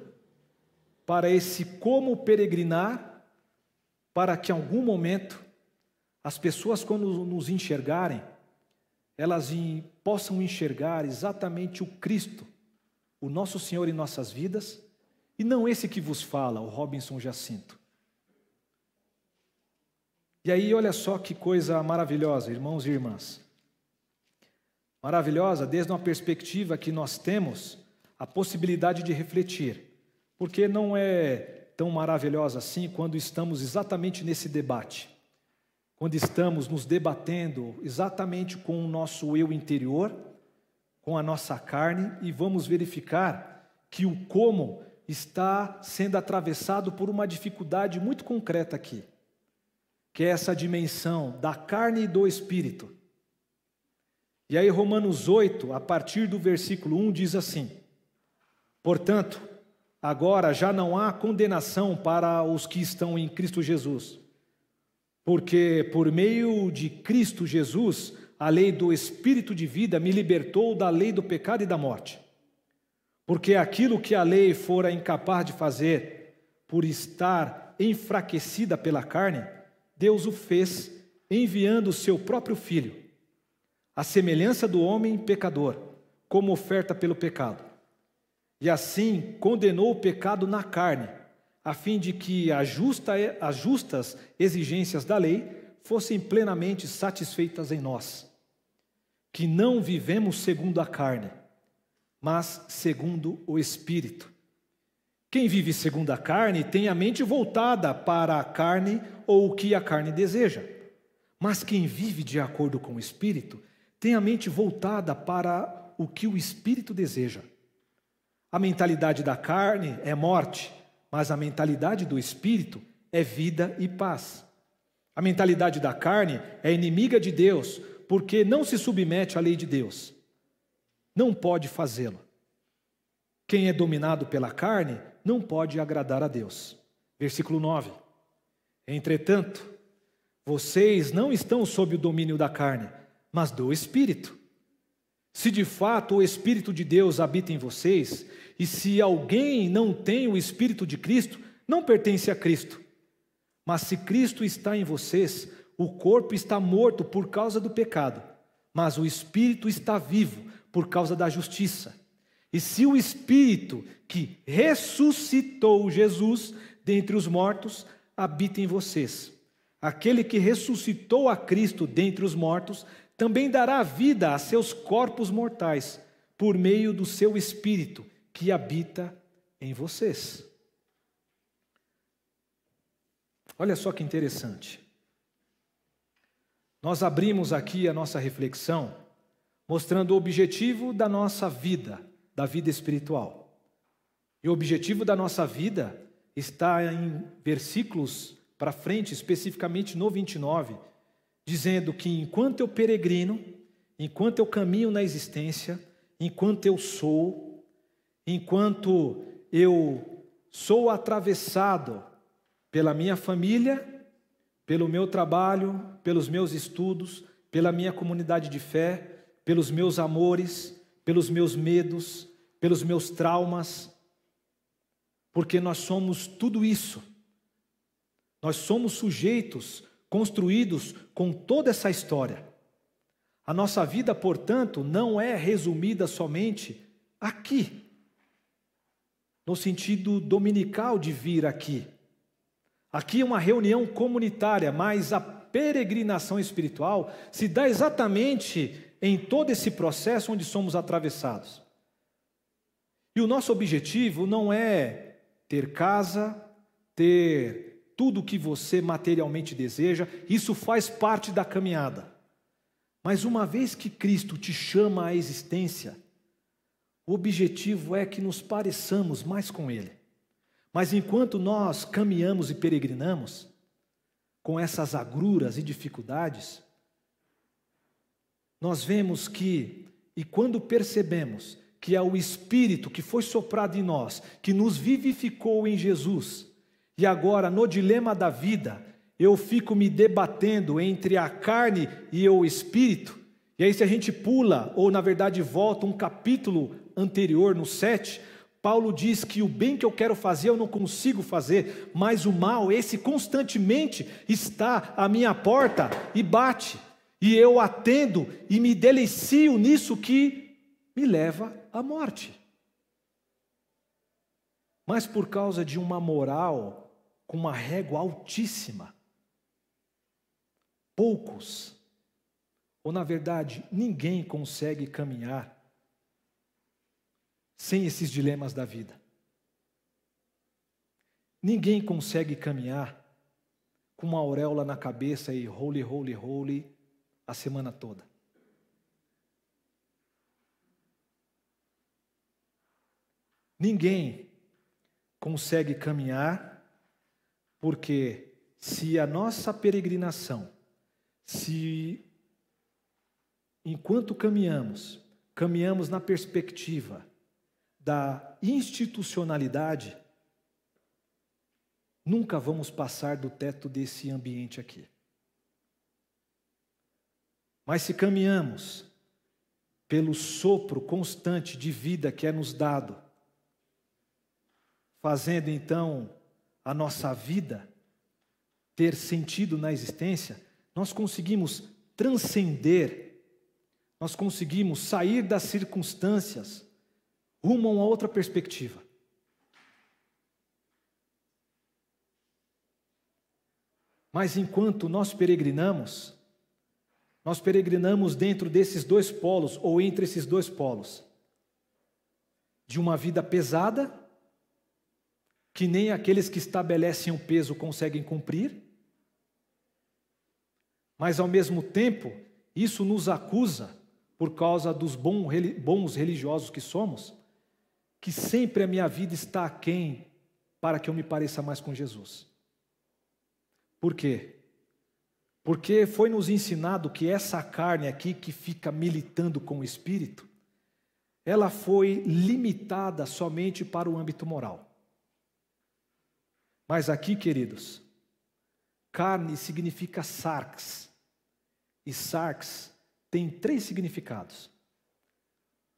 para esse como peregrinar, para que em algum momento as pessoas, quando nos enxergarem, elas possam enxergar exatamente o Cristo, o nosso Senhor em nossas vidas, e não esse que vos fala, o Robinson Jacinto. E aí, olha só que coisa maravilhosa, irmãos e irmãs. Maravilhosa desde uma perspectiva que nós temos a possibilidade de refletir. Porque não é tão maravilhosa assim quando estamos exatamente nesse debate. Quando estamos nos debatendo exatamente com o nosso eu interior, com a nossa carne e vamos verificar que o como está sendo atravessado por uma dificuldade muito concreta aqui que é essa dimensão da carne e do espírito. E aí, Romanos 8, a partir do versículo 1, diz assim: Portanto, agora já não há condenação para os que estão em Cristo Jesus, porque por meio de Cristo Jesus, a lei do espírito de vida me libertou da lei do pecado e da morte. Porque aquilo que a lei fora incapaz de fazer, por estar enfraquecida pela carne, Deus o fez enviando o seu próprio filho, à semelhança do homem pecador, como oferta pelo pecado. E assim condenou o pecado na carne, a fim de que as justas exigências da lei fossem plenamente satisfeitas em nós, que não vivemos segundo a carne, mas segundo o Espírito. Quem vive segundo a carne tem a mente voltada para a carne ou o que a carne deseja. Mas quem vive de acordo com o Espírito tem a mente voltada para o que o Espírito deseja. A mentalidade da carne é morte, mas a mentalidade do Espírito é vida e paz. A mentalidade da carne é inimiga de Deus, porque não se submete à lei de Deus. Não pode fazê-lo. Quem é dominado pela carne não pode agradar a Deus. Versículo 9. Entretanto, vocês não estão sob o domínio da carne, mas do Espírito. Se de fato o Espírito de Deus habita em vocês, e se alguém não tem o Espírito de Cristo, não pertence a Cristo. Mas se Cristo está em vocês, o corpo está morto por causa do pecado, mas o Espírito está vivo por causa da justiça. E se o Espírito que ressuscitou Jesus dentre os mortos habita em vocês. Aquele que ressuscitou a Cristo dentre os mortos também dará vida a seus corpos mortais, por meio do seu Espírito que habita em vocês. Olha só que interessante. Nós abrimos aqui a nossa reflexão mostrando o objetivo da nossa vida, da vida espiritual. E o objetivo da nossa vida está em versículos para frente, especificamente no 29, dizendo que enquanto eu peregrino, enquanto eu caminho na existência, enquanto eu sou, enquanto eu sou atravessado pela minha família, pelo meu trabalho, pelos meus estudos, pela minha comunidade de fé, pelos meus amores, pelos meus medos, pelos meus traumas, porque nós somos tudo isso. Nós somos sujeitos construídos com toda essa história. A nossa vida, portanto, não é resumida somente aqui, no sentido dominical de vir aqui. Aqui é uma reunião comunitária, mas a peregrinação espiritual se dá exatamente em todo esse processo onde somos atravessados. E o nosso objetivo não é ter casa, ter tudo o que você materialmente deseja, isso faz parte da caminhada. Mas uma vez que Cristo te chama à existência, o objetivo é que nos pareçamos mais com Ele. Mas enquanto nós caminhamos e peregrinamos, com essas agruras e dificuldades, nós vemos que, e quando percebemos que é o Espírito que foi soprado em nós, que nos vivificou em Jesus. E agora, no dilema da vida, eu fico me debatendo entre a carne e o Espírito. E aí, se a gente pula, ou na verdade volta um capítulo anterior, no 7, Paulo diz que o bem que eu quero fazer eu não consigo fazer, mas o mal, esse constantemente está à minha porta e bate, e eu atendo e me delicio nisso que me leva a morte. Mas por causa de uma moral com uma régua altíssima, poucos, ou na verdade ninguém consegue caminhar sem esses dilemas da vida. Ninguém consegue caminhar com uma auréola na cabeça e holy, holy, holy a semana toda. Ninguém consegue caminhar porque se a nossa peregrinação, se enquanto caminhamos, caminhamos na perspectiva da institucionalidade, nunca vamos passar do teto desse ambiente aqui. Mas se caminhamos pelo sopro constante de vida que é nos dado fazendo então a nossa vida ter sentido na existência, nós conseguimos transcender, nós conseguimos sair das circunstâncias rumo a uma outra perspectiva. Mas enquanto nós peregrinamos, nós peregrinamos dentro desses dois polos, ou entre esses dois polos, de uma vida pesada que nem aqueles que estabelecem o um peso conseguem cumprir, mas ao mesmo tempo, isso nos acusa, por causa dos bons religiosos que somos, que sempre a minha vida está aquém para que eu me pareça mais com Jesus. Por quê? Porque foi nos ensinado que essa carne aqui que fica militando com o espírito, ela foi limitada somente para o âmbito moral. Mas aqui, queridos, carne significa sarx. E sarx tem três significados.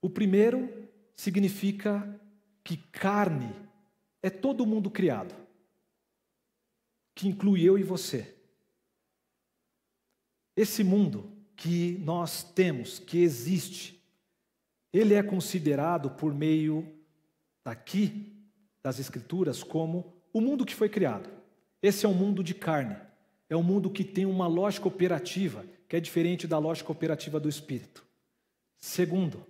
O primeiro significa que carne é todo mundo criado, que inclui eu e você. Esse mundo que nós temos, que existe, ele é considerado por meio daqui das escrituras como o mundo que foi criado. Esse é um mundo de carne. É um mundo que tem uma lógica operativa que é diferente da lógica operativa do espírito. Segundo,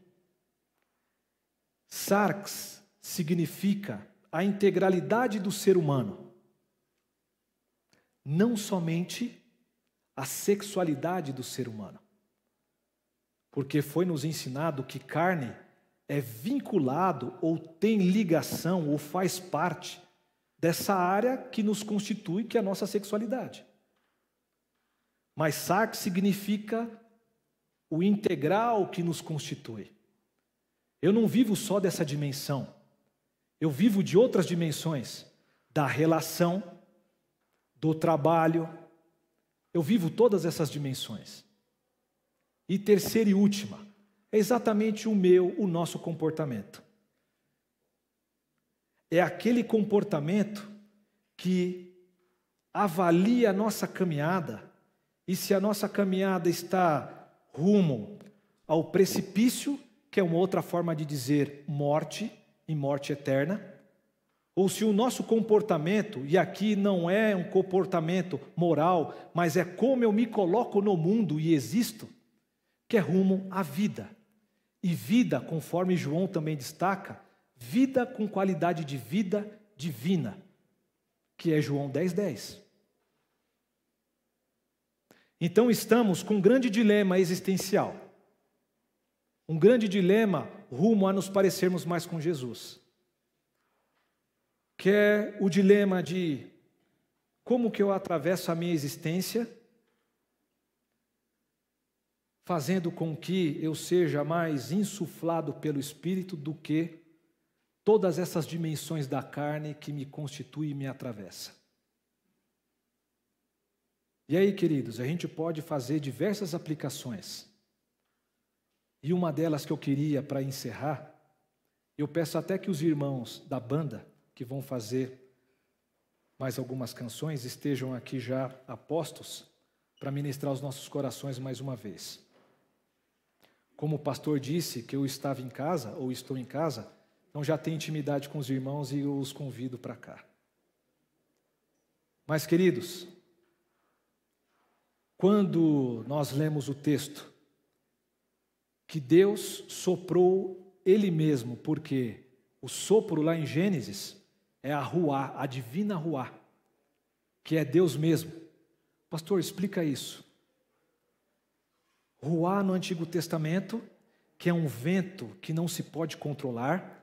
sarx significa a integralidade do ser humano. Não somente a sexualidade do ser humano. Porque foi nos ensinado que carne é vinculado ou tem ligação ou faz parte dessa área que nos constitui, que é a nossa sexualidade. Mas sac significa o integral que nos constitui. Eu não vivo só dessa dimensão. Eu vivo de outras dimensões, da relação, do trabalho. Eu vivo todas essas dimensões. E terceira e última, é exatamente o meu, o nosso comportamento é aquele comportamento que avalia a nossa caminhada e se a nossa caminhada está rumo ao precipício, que é uma outra forma de dizer morte e morte eterna, ou se o nosso comportamento, e aqui não é um comportamento moral, mas é como eu me coloco no mundo e existo, que é rumo à vida. E vida, conforme João também destaca, vida com qualidade de vida divina, que é João 10,10. 10. Então estamos com um grande dilema existencial, um grande dilema rumo a nos parecermos mais com Jesus, que é o dilema de como que eu atravesso a minha existência, fazendo com que eu seja mais insuflado pelo Espírito do que todas essas dimensões da carne que me constitui e me atravessa. E aí, queridos, a gente pode fazer diversas aplicações. E uma delas que eu queria para encerrar, eu peço até que os irmãos da banda que vão fazer mais algumas canções estejam aqui já apostos para ministrar os nossos corações mais uma vez. Como o pastor disse que eu estava em casa ou estou em casa, então já tem intimidade com os irmãos e eu os convido para cá. Mas, queridos, quando nós lemos o texto, que Deus soprou Ele mesmo, porque o sopro lá em Gênesis é a Ruá, a divina Ruá, que é Deus mesmo. Pastor, explica isso. Ruá no Antigo Testamento, que é um vento que não se pode controlar,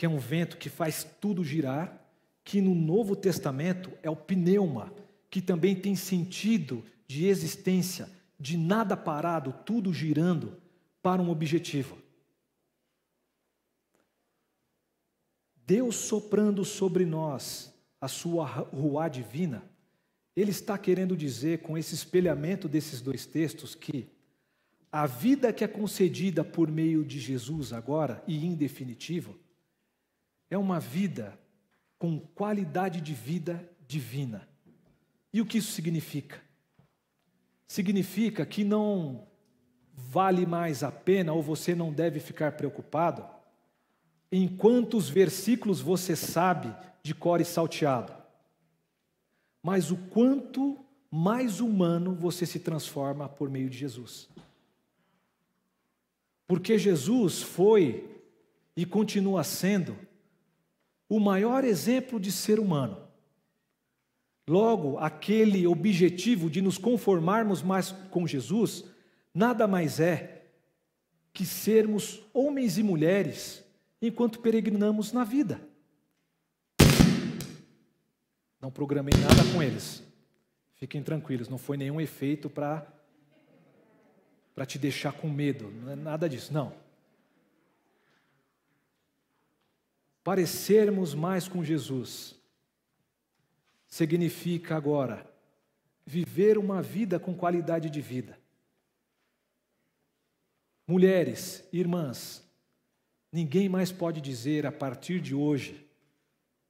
que é um vento que faz tudo girar, que no Novo Testamento é o pneuma, que também tem sentido de existência, de nada parado, tudo girando para um objetivo. Deus soprando sobre nós a sua rua divina, ele está querendo dizer com esse espelhamento desses dois textos que a vida que é concedida por meio de Jesus agora e em definitivo, é uma vida com qualidade de vida divina. E o que isso significa? Significa que não vale mais a pena ou você não deve ficar preocupado em quantos versículos você sabe de e salteado, mas o quanto mais humano você se transforma por meio de Jesus. Porque Jesus foi e continua sendo o maior exemplo de ser humano. Logo, aquele objetivo de nos conformarmos mais com Jesus nada mais é que sermos homens e mulheres enquanto peregrinamos na vida. Não programei nada com eles. Fiquem tranquilos, não foi nenhum efeito para para te deixar com medo, não é nada disso, não. parecermos mais com Jesus significa agora viver uma vida com qualidade de vida. Mulheres, irmãs, ninguém mais pode dizer a partir de hoje,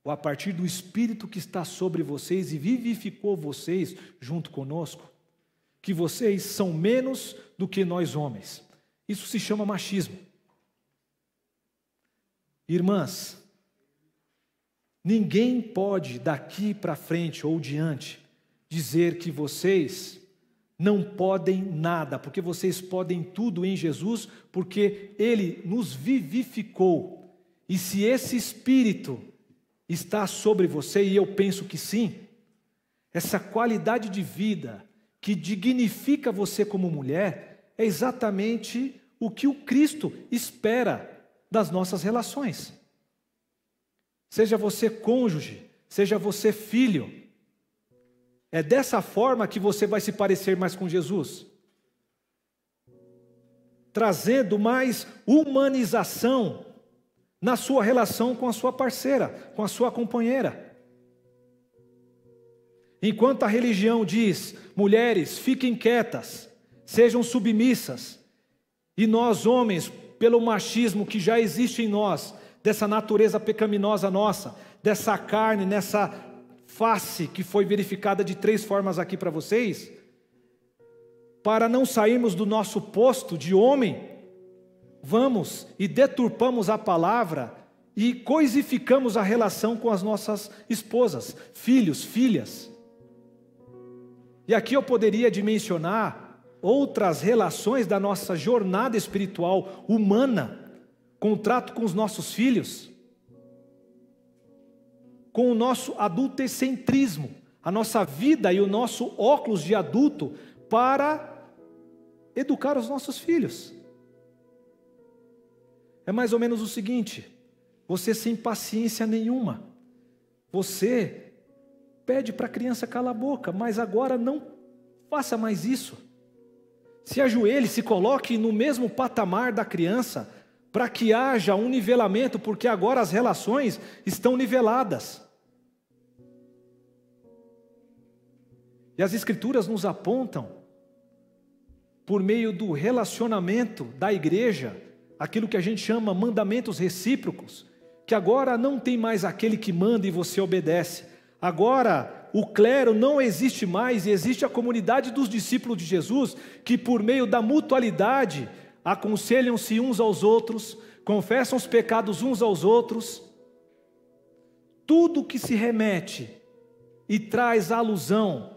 ou a partir do Espírito que está sobre vocês e vivificou vocês junto conosco, que vocês são menos do que nós homens. Isso se chama machismo. Irmãs, Ninguém pode daqui para frente ou diante dizer que vocês não podem nada, porque vocês podem tudo em Jesus, porque Ele nos vivificou. E se esse Espírito está sobre você, e eu penso que sim, essa qualidade de vida que dignifica você como mulher é exatamente o que o Cristo espera das nossas relações seja você cônjuge, seja você filho. É dessa forma que você vai se parecer mais com Jesus. Trazendo mais humanização na sua relação com a sua parceira, com a sua companheira. Enquanto a religião diz, mulheres, fiquem quietas, sejam submissas, e nós, homens, pelo machismo que já existe em nós, dessa natureza pecaminosa nossa, dessa carne, nessa face que foi verificada de três formas aqui para vocês, para não sairmos do nosso posto de homem, vamos e deturpamos a palavra e coisificamos a relação com as nossas esposas, filhos, filhas. E aqui eu poderia dimensionar outras relações da nossa jornada espiritual humana com o trato com os nossos filhos, com o nosso adultecentrismo, a nossa vida e o nosso óculos de adulto para educar os nossos filhos. É mais ou menos o seguinte: você sem paciência nenhuma, você pede para a criança calar a boca, mas agora não faça mais isso. Se ajoelhe, se coloque no mesmo patamar da criança para que haja um nivelamento, porque agora as relações estão niveladas. E as Escrituras nos apontam, por meio do relacionamento da igreja, aquilo que a gente chama mandamentos recíprocos, que agora não tem mais aquele que manda e você obedece. Agora o clero não existe mais e existe a comunidade dos discípulos de Jesus que, por meio da mutualidade, aconselham-se uns aos outros, confessam os pecados uns aos outros. Tudo que se remete e traz a alusão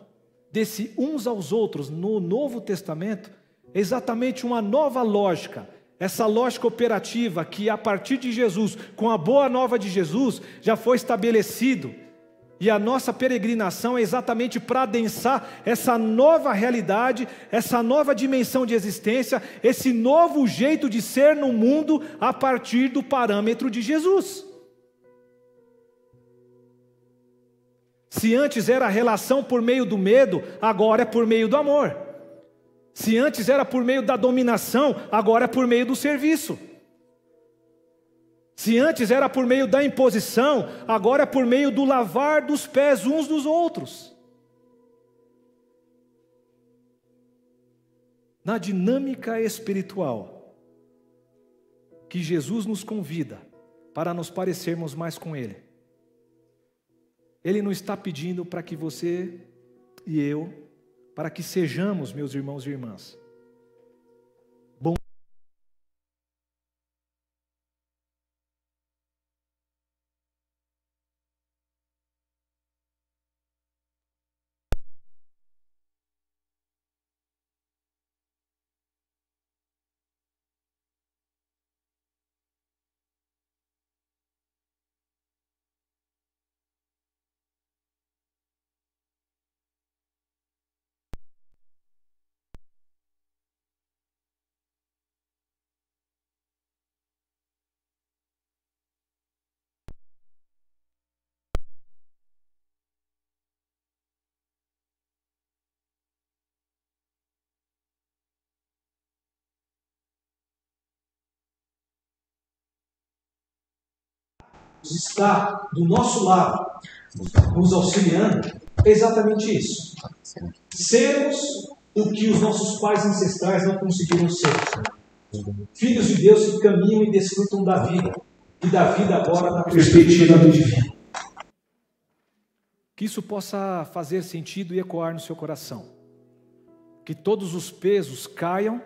desse uns aos outros no Novo Testamento é exatamente uma nova lógica. Essa lógica operativa que a partir de Jesus, com a boa nova de Jesus, já foi estabelecido e a nossa peregrinação é exatamente para adensar essa nova realidade, essa nova dimensão de existência, esse novo jeito de ser no mundo a partir do parâmetro de Jesus. Se antes era a relação por meio do medo, agora é por meio do amor. Se antes era por meio da dominação, agora é por meio do serviço. Se antes era por meio da imposição, agora é por meio do lavar dos pés uns dos outros. Na dinâmica espiritual que Jesus nos convida para nos parecermos mais com Ele, Ele não está pedindo para que você e eu, para que sejamos, meus irmãos e irmãs, está do nosso lado, nos auxiliando, é exatamente isso. Sermos o que os nossos pais ancestrais não conseguiram ser. Filhos de Deus que caminham e desfrutam da vida, e da vida agora na perspectiva do divino. Que isso possa fazer sentido e ecoar no seu coração. Que todos os pesos caiam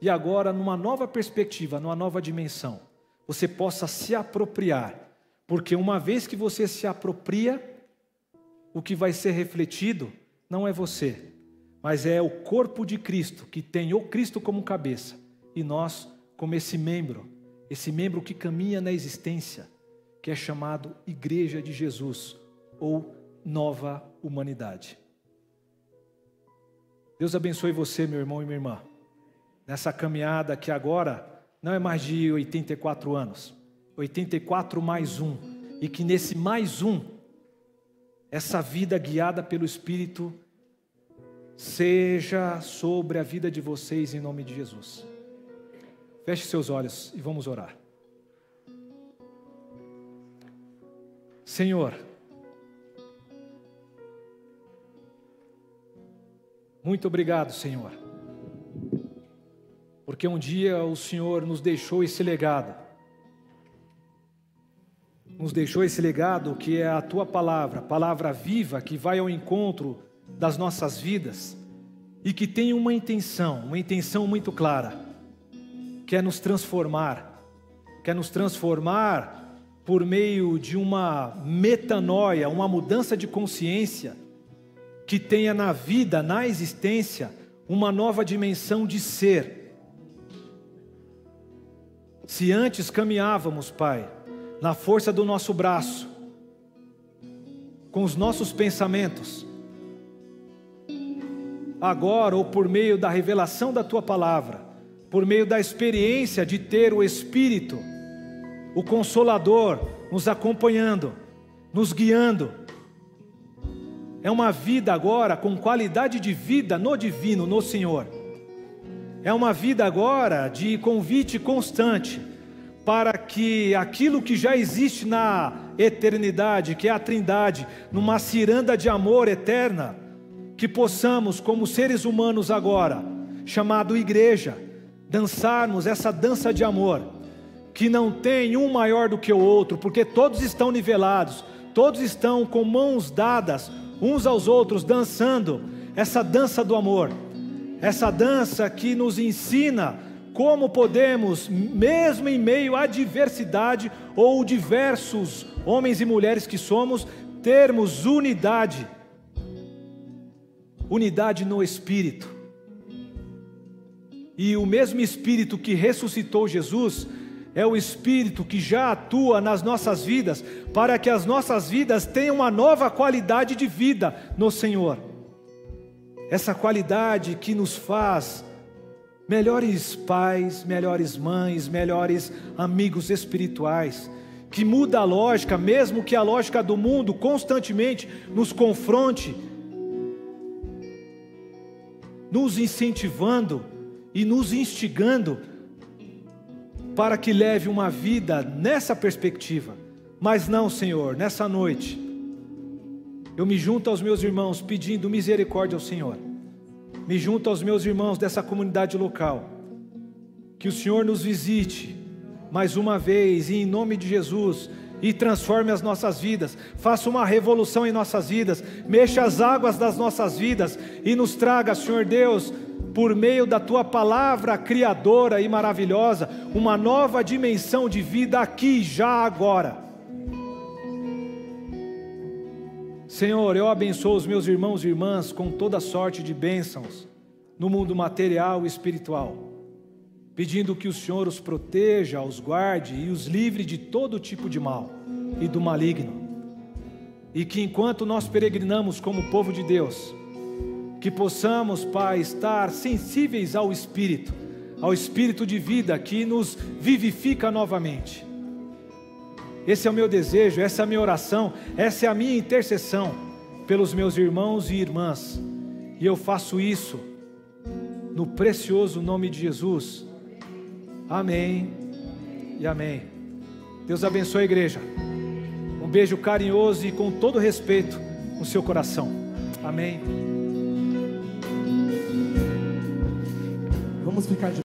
e agora, numa nova perspectiva, numa nova dimensão, você possa se apropriar porque uma vez que você se apropria, o que vai ser refletido não é você, mas é o corpo de Cristo, que tem o Cristo como cabeça e nós como esse membro, esse membro que caminha na existência, que é chamado Igreja de Jesus ou Nova Humanidade. Deus abençoe você, meu irmão e minha irmã, nessa caminhada que agora não é mais de 84 anos, 84 mais um, e que nesse mais um, essa vida guiada pelo Espírito seja sobre a vida de vocês em nome de Jesus. Feche seus olhos e vamos orar. Senhor, muito obrigado, Senhor, porque um dia o Senhor nos deixou esse legado nos deixou esse legado que é a tua palavra, palavra viva que vai ao encontro das nossas vidas e que tem uma intenção, uma intenção muito clara, que é nos transformar, que é nos transformar por meio de uma metanoia, uma mudança de consciência que tenha na vida, na existência, uma nova dimensão de ser. Se antes caminhávamos, Pai, na força do nosso braço, com os nossos pensamentos, agora ou por meio da revelação da tua palavra, por meio da experiência de ter o Espírito, o Consolador, nos acompanhando, nos guiando. É uma vida agora com qualidade de vida no divino, no Senhor. É uma vida agora de convite constante para que aquilo que já existe na eternidade, que é a Trindade, numa ciranda de amor eterna, que possamos, como seres humanos agora, chamado igreja, dançarmos essa dança de amor, que não tem um maior do que o outro, porque todos estão nivelados, todos estão com mãos dadas uns aos outros, dançando essa dança do amor, essa dança que nos ensina como podemos, mesmo em meio à diversidade ou diversos homens e mulheres que somos, termos unidade. Unidade no Espírito. E o mesmo Espírito que ressuscitou Jesus é o Espírito que já atua nas nossas vidas, para que as nossas vidas tenham uma nova qualidade de vida no Senhor. Essa qualidade que nos faz melhores pais, melhores mães, melhores amigos espirituais, que muda a lógica, mesmo que a lógica do mundo constantemente nos confronte, nos incentivando e nos instigando para que leve uma vida nessa perspectiva. Mas não, Senhor, nessa noite, eu me junto aos meus irmãos pedindo misericórdia ao Senhor me junto aos meus irmãos dessa comunidade local. Que o Senhor nos visite mais uma vez, e em nome de Jesus, e transforme as nossas vidas, faça uma revolução em nossas vidas, mexa as águas das nossas vidas e nos traga, Senhor Deus, por meio da tua palavra criadora e maravilhosa, uma nova dimensão de vida aqui já agora. Senhor, eu abençoo os meus irmãos e irmãs com toda sorte de bênçãos no mundo material e espiritual, pedindo que o Senhor os proteja, os guarde e os livre de todo tipo de mal e do maligno. E que enquanto nós peregrinamos como povo de Deus, que possamos, Pai, estar sensíveis ao Espírito, ao Espírito de vida que nos vivifica novamente esse é o meu desejo, essa é a minha oração, essa é a minha intercessão pelos meus irmãos e irmãs. E eu faço isso no precioso nome de Jesus. Amém e amém. Deus abençoe a igreja. Um beijo carinhoso e com todo respeito no seu coração. Amém. Vamos ficar de